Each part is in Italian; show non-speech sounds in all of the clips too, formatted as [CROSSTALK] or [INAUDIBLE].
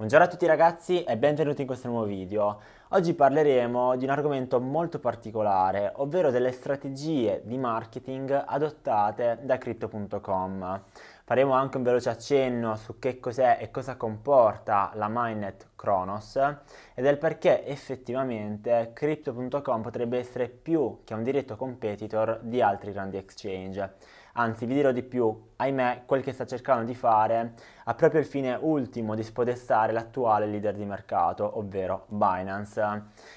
Buongiorno a tutti ragazzi e benvenuti in questo nuovo video. Oggi parleremo di un argomento molto particolare, ovvero delle strategie di marketing adottate da Crypto.com. Faremo anche un veloce accenno su che cos'è e cosa comporta la mainnet Kronos e del perché effettivamente Crypto.com potrebbe essere più che un diretto competitor di altri grandi exchange anzi vi dirò di più, ahimè quel che sta cercando di fare ha proprio il fine ultimo di spodestare l'attuale leader di mercato, ovvero Binance.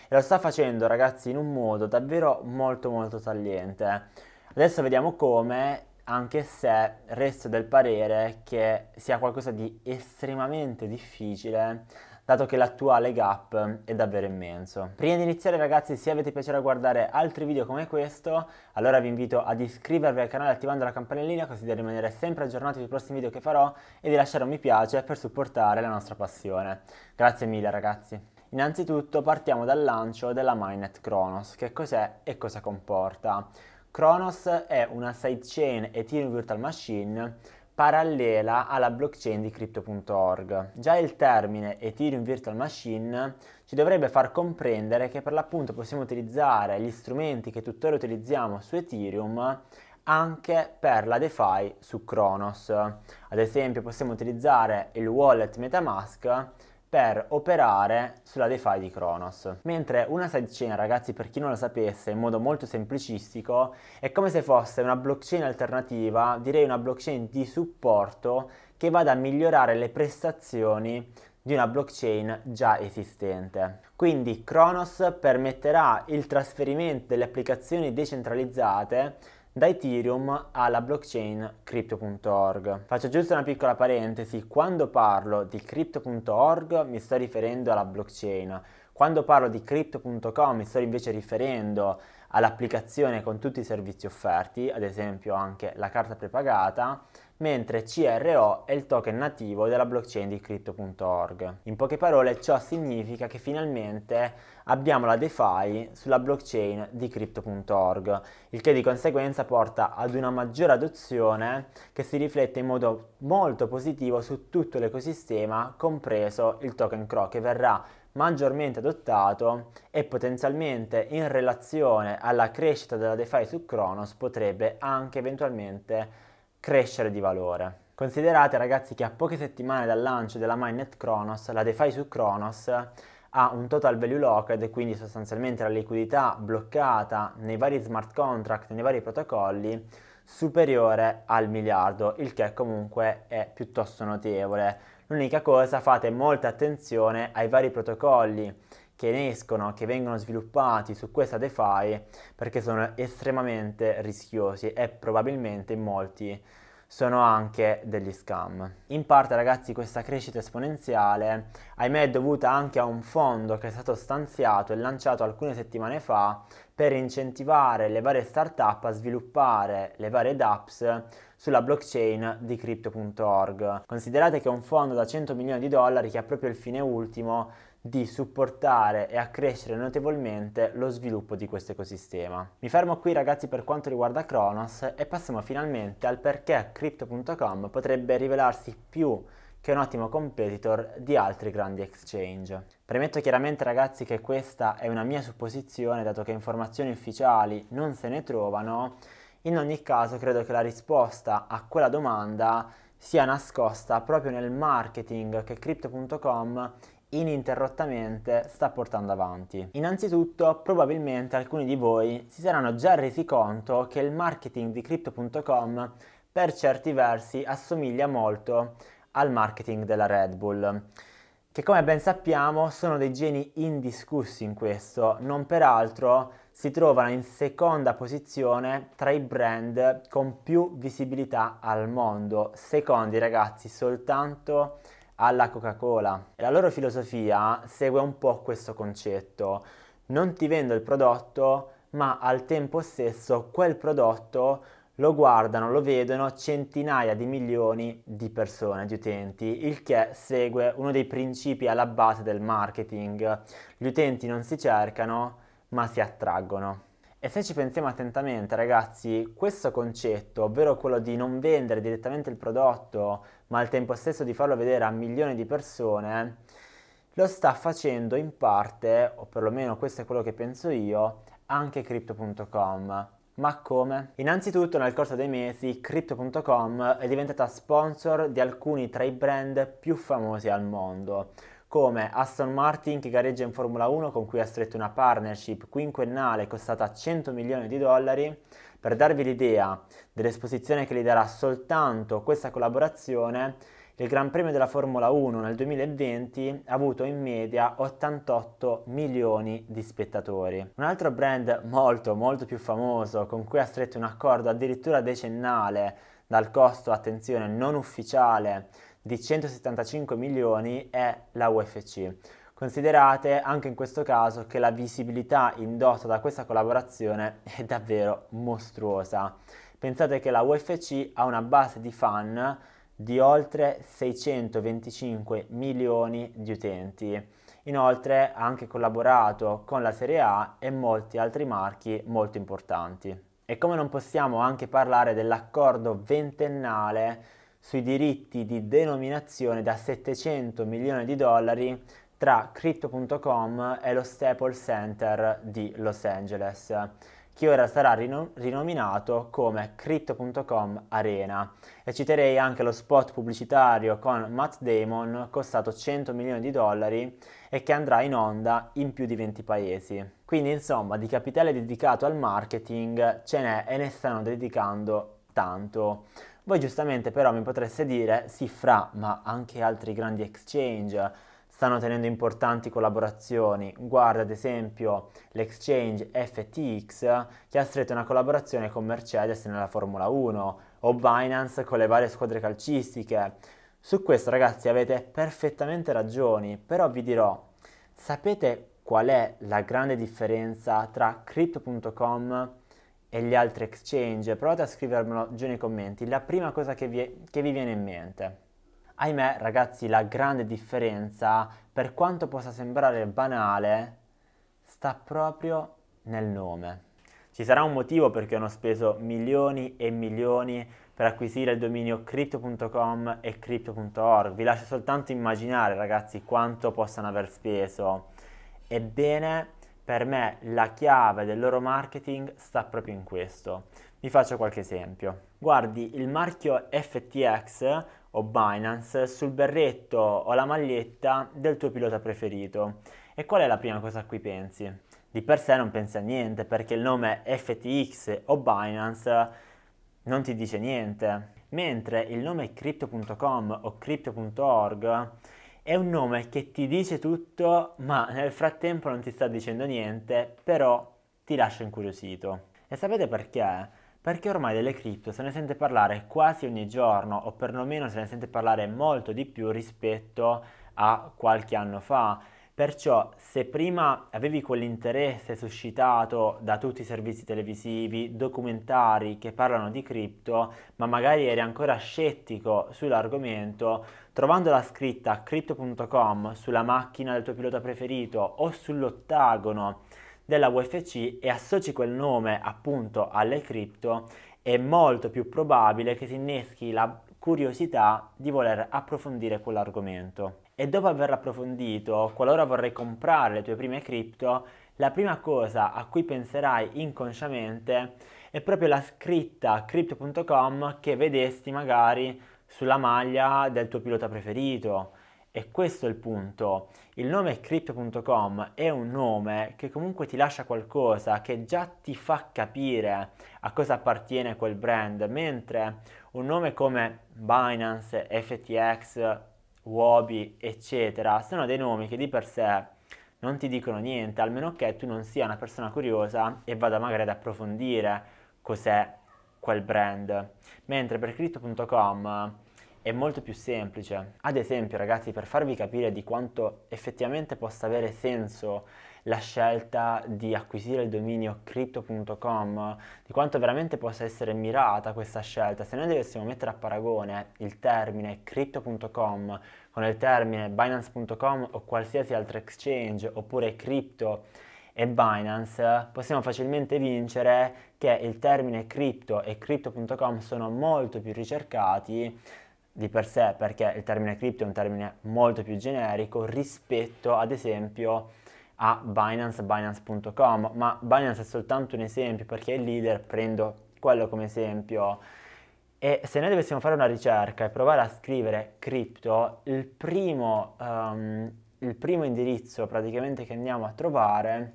E lo sta facendo ragazzi in un modo davvero molto molto tagliente. Adesso vediamo come anche se resto del parere che sia qualcosa di estremamente difficile dato che l'attuale gap è davvero immenso. Prima di iniziare ragazzi, se avete piacere a guardare altri video come questo, allora vi invito ad iscrivervi al canale attivando la campanellina così da rimanere sempre aggiornati sui prossimi video che farò e di lasciare un mi piace per supportare la nostra passione. Grazie mille ragazzi. Innanzitutto partiamo dal lancio della Mainnet Kronos, che cos'è e cosa comporta. Kronos è una sidechain Ethereum Virtual Machine parallela alla blockchain di crypto.org. Già il termine Ethereum Virtual Machine ci dovrebbe far comprendere che per l'appunto possiamo utilizzare gli strumenti che tuttora utilizziamo su Ethereum anche per la DeFi su Kronos. Ad esempio possiamo utilizzare il wallet Metamask per operare sulla DeFi di Kronos. Mentre una sidechain, ragazzi, per chi non la sapesse, in modo molto semplicistico, è come se fosse una blockchain alternativa, direi una blockchain di supporto che vada a migliorare le prestazioni di una blockchain già esistente. Quindi Kronos permetterà il trasferimento delle applicazioni decentralizzate da Ethereum alla blockchain crypto.org. Faccio giusto una piccola parentesi, quando parlo di crypto.org mi sto riferendo alla blockchain, quando parlo di crypto.com mi sto invece riferendo all'applicazione con tutti i servizi offerti, ad esempio anche la carta prepagata, mentre CRO è il token nativo della blockchain di crypto.org. In poche parole ciò significa che finalmente abbiamo la DeFi sulla blockchain di crypto.org, il che di conseguenza porta ad una maggiore adozione che si riflette in modo molto positivo su tutto l'ecosistema, compreso il token CRO che verrà maggiormente adottato e potenzialmente in relazione alla crescita della DeFi su Kronos potrebbe anche eventualmente crescere di valore. Considerate ragazzi che a poche settimane dal lancio della mainnet Kronos, la DeFi su Kronos ha un total value locked, quindi sostanzialmente la liquidità bloccata nei vari smart contract, nei vari protocolli, superiore al miliardo, il che comunque è piuttosto notevole. L'unica cosa, fate molta attenzione ai vari protocolli che escono, che vengono sviluppati su questa DeFi perché sono estremamente rischiosi e probabilmente in molti sono anche degli scam. In parte ragazzi questa crescita esponenziale ahimè è dovuta anche a un fondo che è stato stanziato e lanciato alcune settimane fa per incentivare le varie startup a sviluppare le varie dApps sulla blockchain di crypto.org. Considerate che è un fondo da 100 milioni di dollari che ha proprio il fine ultimo di supportare e accrescere notevolmente lo sviluppo di questo ecosistema. Mi fermo qui ragazzi per quanto riguarda Kronos e passiamo finalmente al perché Crypto.com potrebbe rivelarsi più che un ottimo competitor di altri grandi exchange. Premetto chiaramente ragazzi che questa è una mia supposizione, dato che informazioni ufficiali non se ne trovano, in ogni caso credo che la risposta a quella domanda sia nascosta proprio nel marketing che crypto.com ininterrottamente sta portando avanti. Innanzitutto, probabilmente alcuni di voi si saranno già resi conto che il marketing di crypto.com per certi versi assomiglia molto al marketing della Red Bull che come ben sappiamo sono dei geni indiscussi in questo, non peraltro si trovano in seconda posizione tra i brand con più visibilità al mondo, secondi ragazzi soltanto alla Coca-Cola. La loro filosofia segue un po' questo concetto. Non ti vendo il prodotto, ma al tempo stesso quel prodotto lo guardano, lo vedono centinaia di milioni di persone, di utenti, il che segue uno dei principi alla base del marketing. Gli utenti non si cercano, ma si attraggono. E se ci pensiamo attentamente, ragazzi, questo concetto, ovvero quello di non vendere direttamente il prodotto, ma al tempo stesso di farlo vedere a milioni di persone, lo sta facendo in parte, o perlomeno questo è quello che penso io, anche crypto.com. Ma come? Innanzitutto nel corso dei mesi crypto.com è diventata sponsor di alcuni tra i brand più famosi al mondo, come Aston Martin che gareggia in Formula 1 con cui ha stretto una partnership quinquennale costata 100 milioni di dollari. Per darvi l'idea dell'esposizione che gli darà soltanto questa collaborazione, il Gran Premio della Formula 1 nel 2020 ha avuto in media 88 milioni di spettatori. Un altro brand molto molto più famoso con cui ha stretto un accordo addirittura decennale dal costo, attenzione, non ufficiale di 175 milioni è la UFC. Considerate anche in questo caso che la visibilità indotta da questa collaborazione è davvero mostruosa. Pensate che la UFC ha una base di fan di oltre 625 milioni di utenti. Inoltre ha anche collaborato con la Serie A e molti altri marchi molto importanti. E come non possiamo anche parlare dell'accordo ventennale sui diritti di denominazione da 700 milioni di dollari tra Crypto.com e lo Staples Center di Los Angeles, che ora sarà rinom- rinominato come Crypto.com Arena. E citerei anche lo spot pubblicitario con Matt Damon, costato 100 milioni di dollari e che andrà in onda in più di 20 paesi. Quindi insomma di capitale dedicato al marketing ce n'è e ne stanno dedicando tanto. Voi giustamente però mi potreste dire, sì fra, ma anche altri grandi exchange stanno tenendo importanti collaborazioni. Guarda ad esempio l'exchange FTX che ha stretto una collaborazione con Mercedes nella Formula 1 o Binance con le varie squadre calcistiche. Su questo ragazzi avete perfettamente ragioni, però vi dirò, sapete qual è la grande differenza tra crypto.com e gli altri exchange, provate a scrivermelo giù nei commenti, la prima cosa che vi, che vi viene in mente. Ahimè ragazzi, la grande differenza, per quanto possa sembrare banale, sta proprio nel nome. Ci sarà un motivo perché hanno speso milioni e milioni per acquisire il dominio crypto.com e crypto.org. Vi lascio soltanto immaginare, ragazzi, quanto possano aver speso. Ebbene, per me la chiave del loro marketing sta proprio in questo. Vi faccio qualche esempio. Guardi, il marchio FTX o Binance sul berretto o la maglietta del tuo pilota preferito. E qual è la prima cosa a cui pensi? Di per sé non pensi a niente perché il nome FTX o Binance non ti dice niente, mentre il nome crypto.com o crypto.org è un nome che ti dice tutto, ma nel frattempo non ti sta dicendo niente, però ti lascia incuriosito. E sapete perché? Perché ormai delle cripto se ne sente parlare quasi ogni giorno, o perlomeno se ne sente parlare molto di più rispetto a qualche anno fa Perciò se prima avevi quell'interesse suscitato da tutti i servizi televisivi, documentari che parlano di cripto, ma magari eri ancora scettico sull'argomento, trovando la scritta crypto.com sulla macchina del tuo pilota preferito o sull'ottagono della UFC e associ quel nome appunto alle cripto, è molto più probabile che si inneschi la curiosità di voler approfondire quell'argomento e dopo aver approfondito, qualora vorrai comprare le tue prime cripto, la prima cosa a cui penserai inconsciamente è proprio la scritta crypto.com che vedesti magari sulla maglia del tuo pilota preferito. E questo è il punto. Il nome crypto.com è un nome che comunque ti lascia qualcosa, che già ti fa capire a cosa appartiene quel brand, mentre un nome come Binance, FTX, Uobi, eccetera, sono dei nomi che di per sé non ti dicono niente, almeno che tu non sia una persona curiosa e vada magari ad approfondire cos'è quel brand. Mentre per crypto.com è molto più semplice. Ad esempio, ragazzi, per farvi capire di quanto effettivamente possa avere senso la scelta di acquisire il dominio crypto.com, di quanto veramente possa essere mirata questa scelta. Se noi dovessimo mettere a paragone il termine crypto.com con il termine binance.com o qualsiasi altro exchange oppure crypto e Binance, possiamo facilmente vincere che il termine crypto e crypto.com sono molto più ricercati di per sé perché il termine crypto è un termine molto più generico rispetto ad esempio a Binance, Binance.com, ma Binance è soltanto un esempio perché è il leader, prendo quello come esempio. E se noi dovessimo fare una ricerca e provare a scrivere cripto, il primo, um, il primo indirizzo praticamente che andiamo a trovare,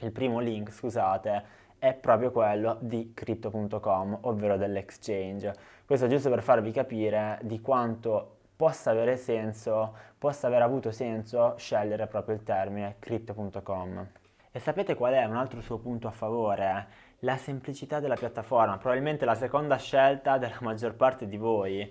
il primo link, scusate, è proprio quello di crypto.com, ovvero dell'exchange. Questo giusto per farvi capire di quanto possa avere senso, possa aver avuto senso scegliere proprio il termine crypto.com. E sapete qual è un altro suo punto a favore? La semplicità della piattaforma, probabilmente la seconda scelta della [LAUGHS] maggior parte di voi.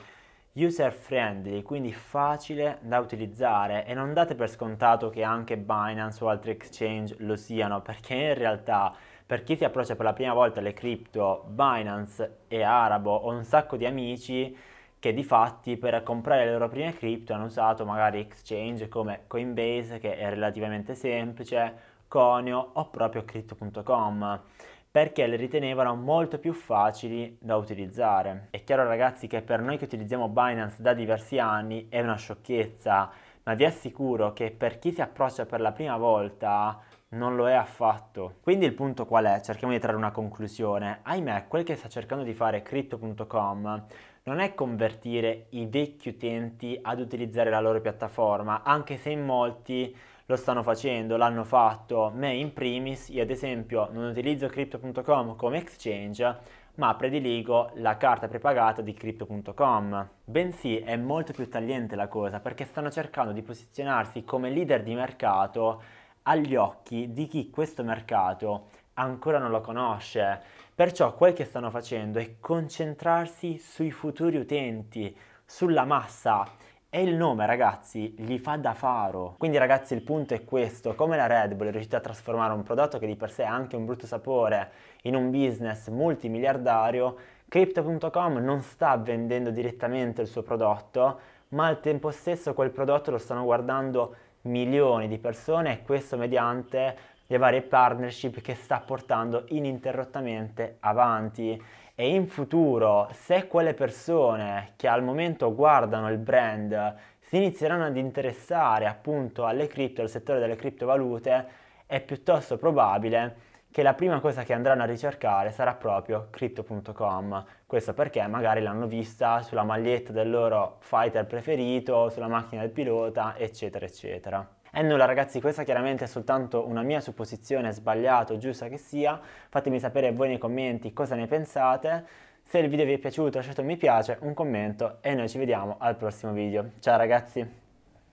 User friendly, quindi facile da utilizzare e non date per scontato che anche Binance o altri exchange lo siano, perché in realtà per chi si approccia per la prima volta alle cripto, Binance è Arabo ho un sacco di amici che di fatti per comprare le loro prime cripto hanno usato magari exchange come Coinbase che è relativamente semplice, Conio o proprio crypto.com perché le ritenevano molto più facili da utilizzare. È chiaro ragazzi che per noi che utilizziamo Binance da diversi anni è una sciocchezza, ma vi assicuro che per chi si approccia per la prima volta non lo è affatto. Quindi il punto qual è? Cerchiamo di trarre una conclusione. Ahimè, quel che sta cercando di fare Crypto.com non è convertire i vecchi utenti ad utilizzare la loro piattaforma, anche se in molti lo stanno facendo, l'hanno fatto, me in primis, io ad esempio non utilizzo crypto.com come exchange, ma prediligo la carta prepagata di crypto.com. Bensì è molto più tagliente la cosa perché stanno cercando di posizionarsi come leader di mercato agli occhi di chi questo mercato ancora non lo conosce. Perciò quel che stanno facendo è concentrarsi sui futuri utenti, sulla massa. E il nome, ragazzi, gli fa da faro. Quindi, ragazzi, il punto è questo: come la Red Bull è riuscita a trasformare un prodotto che di per sé ha anche un brutto sapore in un business multimiliardario, Crypto.com non sta vendendo direttamente il suo prodotto, ma al tempo stesso quel prodotto lo stanno guardando milioni di persone e questo mediante le varie partnership che sta portando ininterrottamente avanti e in futuro se quelle persone che al momento guardano il brand si inizieranno ad interessare appunto alle cripto, al settore delle criptovalute è piuttosto probabile che la prima cosa che andranno a ricercare sarà proprio crypto.com. Questo perché magari l'hanno vista sulla maglietta del loro fighter preferito, sulla macchina del pilota, eccetera, eccetera. E nulla ragazzi, questa chiaramente è soltanto una mia supposizione sbagliata o giusta che sia, fatemi sapere voi nei commenti cosa ne pensate, se il video vi è piaciuto lasciate un mi piace, un commento e noi ci vediamo al prossimo video. Ciao ragazzi!